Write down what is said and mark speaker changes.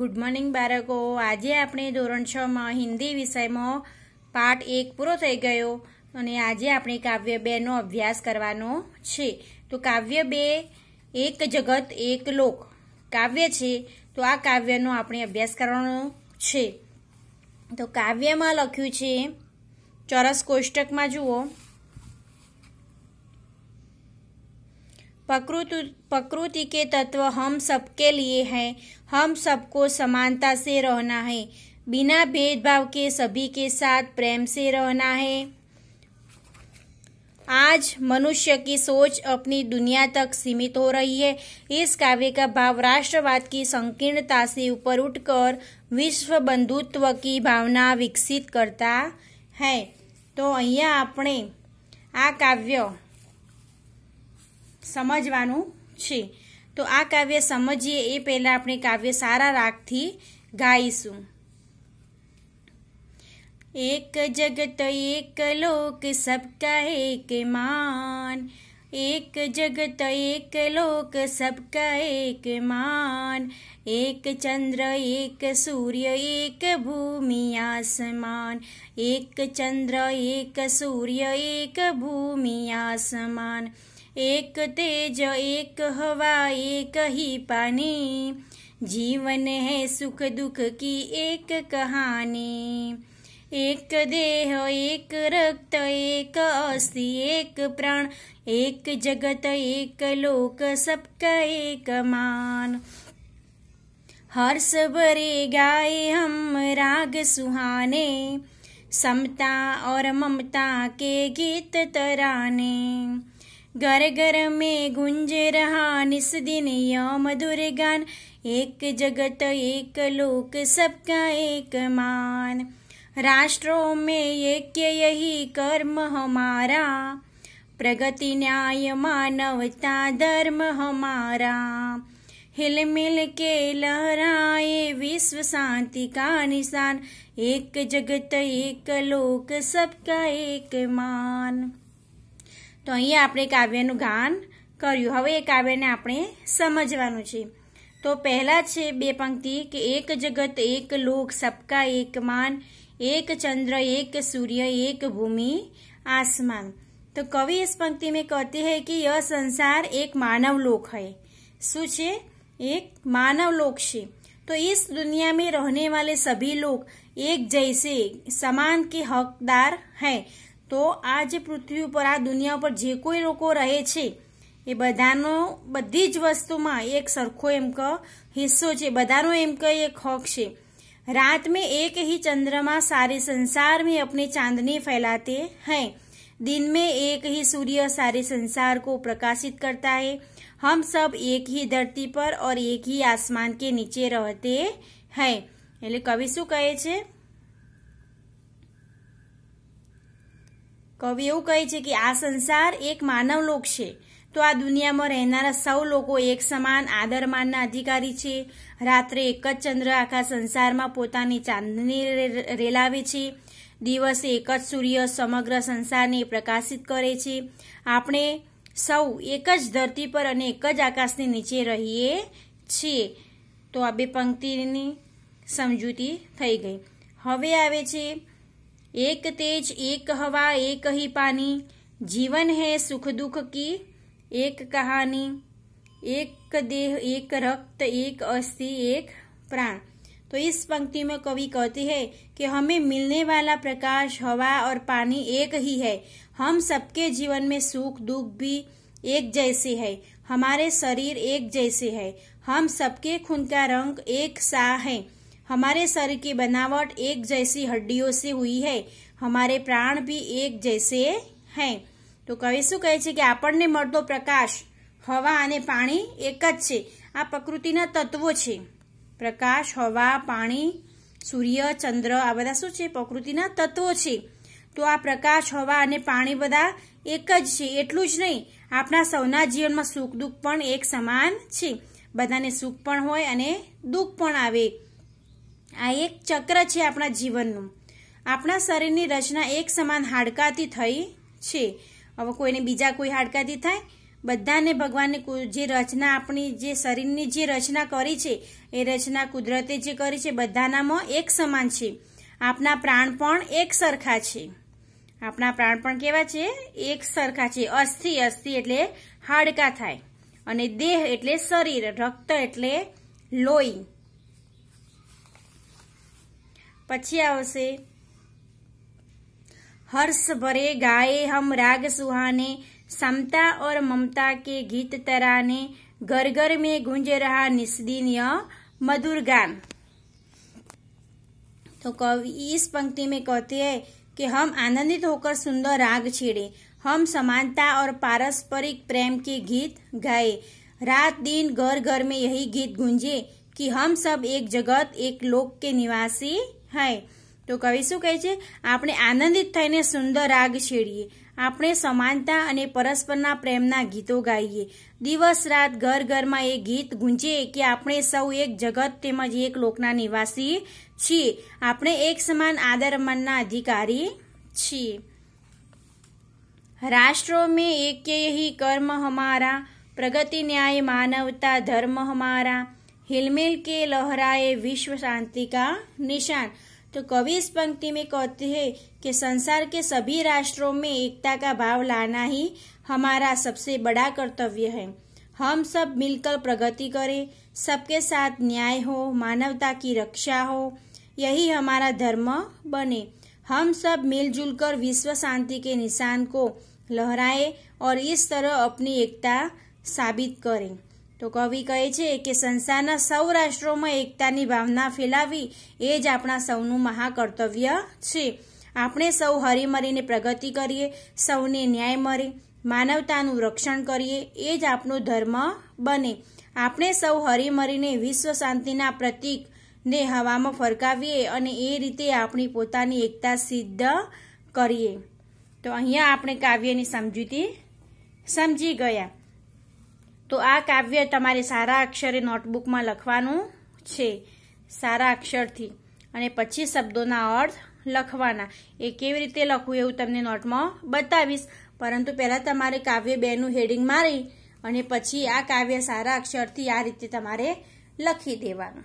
Speaker 1: good morning બાળકો આજે આપણે ધોરણ છ માં હિન્દી વિષયમાં પાઠ એક પૂરો થઈ ગયો અને આજે આપણે કાવ્ય બે નો અભ્યાસ કરવાનો છે તો કાવ્ય બે એક જગત એક લોક કાવ્ય છે તો આ કાવ્યનો આપણે અભ્યાસ કરવાનો છે તો કાવ્યમાં લખ્યું છે ચોરસ કોષ્ટકમાં જુઓ प्रकृति के तत्व हम सबके लिए हैं हम सबको समानता से रहना है बिना भेदभाव के सभी के साथ प्रेम से रहना है आज मनुष्य की सोच अपनी दुनिया तक सीमित हो रही है इस काव्य का भाव राष्ट्रवाद की संकीर्णता से ऊपर उठकर विश्व बंधुत्व की भावना विकसित करता है तो अहिया अपने आ काव्य समझवा तो आ कव्य समझिए ये पहला अपने कव्य सारा राग थी गाईश एक जगत एक लोक सबका एक मान एक जगत एक लोक सबका एक मान एक चंद्र एक सूर्य एक भूमि आसमान एक चंद्र एक सूर्य एक भूमि आसमान एक तेज एक हवा एक ही पानी जीवन है सुख दुख की एक कहानी एक देह एक रक्त एक अस्थि एक प्राण एक जगत एक लोक सबका एक मान हर्ष भरे गाए हम राग सुहाने समता और ममता के गीत तराने घर घर में गुंज रहा निस दिन या मधुर गान एक जगत एक लोक सबका एक मान राष्ट्रों में एक यही कर्म हमारा प्रगति न्याय मानवता धर्म हमारा हिल मिल के लहराए विश्व शांति का निशान एक जगत एक लोक सबका एक मान तो अँ कव्य गान करू हम ये कव्य ने अपने समझवा तो पहला है बे पंक्ति के एक जगत एक लोक सबका एक मान एक चंद्र एक सूर्य एक भूमि आसमान तो कवि इस पंक्ति में कहते है कि यह संसार एक मानव लोक है शुभ एक मानव लोक से तो इस दुनिया में रहने वाले सभी लोग एक जैसे समान के हकदार हैं तो आज पृथ्वी पर आ दुनिया पर ઉપર कोई लोग रहे રહે છે એ બધાનો બધી જ વસ્તુમાં એક સરખો એમ ક હિસ્સો છે બધાનો એમ ક रात में एक ही चंद्रमा सारे संसार में अपने चांदनी फैलाते हैं दिन में एक ही सूर्य सारे संसार को प्रकाशित करता है हम सब एक ही धरती पर और एक ही आसमान के नीचे रहते हैं कवि કવિ कहे કવિ એવું કહે છે કે આ સંસાર એક માનવ લોક છે તો આ દુનિયામાં રહેનારા સૌ લોકો એક સમાન આદર માનના અધિકારી છે રાત્રે એક જ ચંદ્ર આખા સંસારમાં પોતાની ચાંદની રેલાવે છે દિવસે એક જ સૂર્ય સમગ્ર સંસારને પ્રકાશિત કરે છે આપણે સૌ એક જ ધરતી પર અને એક જ આકાશની નીચે રહીએ છીએ તો આ બે પંક્તિની સમજૂતી થઈ ગઈ હવે આવે છે एक तेज एक हवा एक ही पानी जीवन है सुख दुख की एक कहानी एक देह एक रक्त एक अस्थि एक प्राण तो इस पंक्ति में कवि कहते हैं कि हमें मिलने वाला प्रकाश हवा और पानी एक ही है हम सबके जीवन में सुख दुख भी एक जैसे है हमारे शरीर एक जैसे है हम सबके खून का रंग एक सा है हमारे सर की बनावट एक जैसी हड्डियों से हुई है हमारे प्राण भी एक जैसे हैं તો કવિ શું કહે છે કે આપણને મળતો પ્રકાશ હવા અને પાણી એક જ છે આ પ્રકૃતિના તત્વો છે પ્રકાશ હવા પાણી સૂર્ય ચંદ્ર આ બધા શું છે પ્રકૃતિના તત્વો છે તો આ પ્રકાશ હવા અને પાણી બધા એક જ છે એટલું જ નહીં આપણા સૌના જીવનમાં સુખ દુઃખ પણ એક સમાન છે બધાને સુખ પણ હોય અને દુઃખ પણ આવે આ એક ચક્ર છે આપણા જીવનનું આપણા શરીરની રચના એક સમાન હાડકાથી થઈ છે હવે કોઈને બીજા કોઈ હાડકાથી થાય બધાને ભગવાને જે રચના આપણી જે શરીરની જે રચના કરી છે એ રચના કુદરતે જે કરી છે બધાનામાં એક સમાન છે આપણા પ્રાણ પણ એક સરખા છે આપણા પ્રાણ પણ કેવા છે એક સરખા છે અસ્થિ અસ્થિ એટલે હાડકા થાય અને દેહ એટલે શરીર રક્ત એટલે લોહી पची આવશે हर्ष भरे गाए हम राग सुहाने समता और ममता के गीत तराने घर घर में गूंज रहा निस्दिन मधुर गान तो कवि इस पंक्ति में कहते हैं कि हम आनंदित होकर सुंदर राग छेड़े हम समानता और पारस्परिक प्रेम के गीत गाए रात दिन घर घर में यही गीत गूंजे कि हम सब एक जगत एक लोक के निवासी હાય તો કવિ શું કહે છે આપણે આનંદિત થઈને સુંદર રાગ છેડીએ આપણે સમાનતા અને પરસ્પરના પ્રેમના ગીતો ગાઈએ દિવસ રાત ઘર ઘરમાં એ ગીત ગુંજે કે આપણે સૌ એક જગત તેમજ એક લોકના નિવાસી છીએ આપણે એક સમાન આદર મનના અધિકારી છીએ રાષ્ટ્રો મેં એક કર્મ હમારા પ્રગતિ ન્યાય માનવતા ધર્મ હમારા हिलमिल के लहराए विश्व शांति का निशान तो कवि इस पंक्ति में कहते हैं कि संसार के सभी राष्ट्रों में एकता का भाव लाना ही हमारा सबसे बड़ा कर्तव्य है हम सब मिलकर प्रगति करें सबके साथ न्याय हो मानवता की रक्षा हो यही हमारा धर्म बने हम सब मिलजुल कर विश्व शांति के निशान को लहराएं और इस तरह अपनी एकता साबित करें તો કવિ કહે છે કે સંસારના સૌ રાષ્ટ્રોમાં એકતાની ભાવના ફેલાવી એ જ આપણા સૌનું મહાકર્તવ્ય છે આપણે સૌ હરીમરીને પ્રગતિ કરીએ સૌને ન્યાય મળે માનવતાનું રક્ષણ કરીએ એ જ આપણો ધર્મ બને આપણે સૌ હરીમરીને વિશ્વ શાંતિના પ્રતીકને હવામાં ફરકાવીએ અને એ રીતે આપણી પોતાની એકતા સિદ્ધ કરીએ તો અહીંયા આપણે કાવ્યની સમજૂતી સમજી ગયા તો આ કાવ્ય તમારે સારા અક્ષરે નોટબુકમાં લખવાનું છે સારા અક્ષરથી અને પછી શબ્દોના અર્થ લખવાના એ કેવી રીતે લખવું એવું તમને નોટમાં બતાવીશ પરંતુ પહેલાં તમારે કાવ્ય બેનું હેડિંગ મારી અને પછી આ કાવ્ય સારા અક્ષરથી આ રીતે તમારે લખી દેવાનું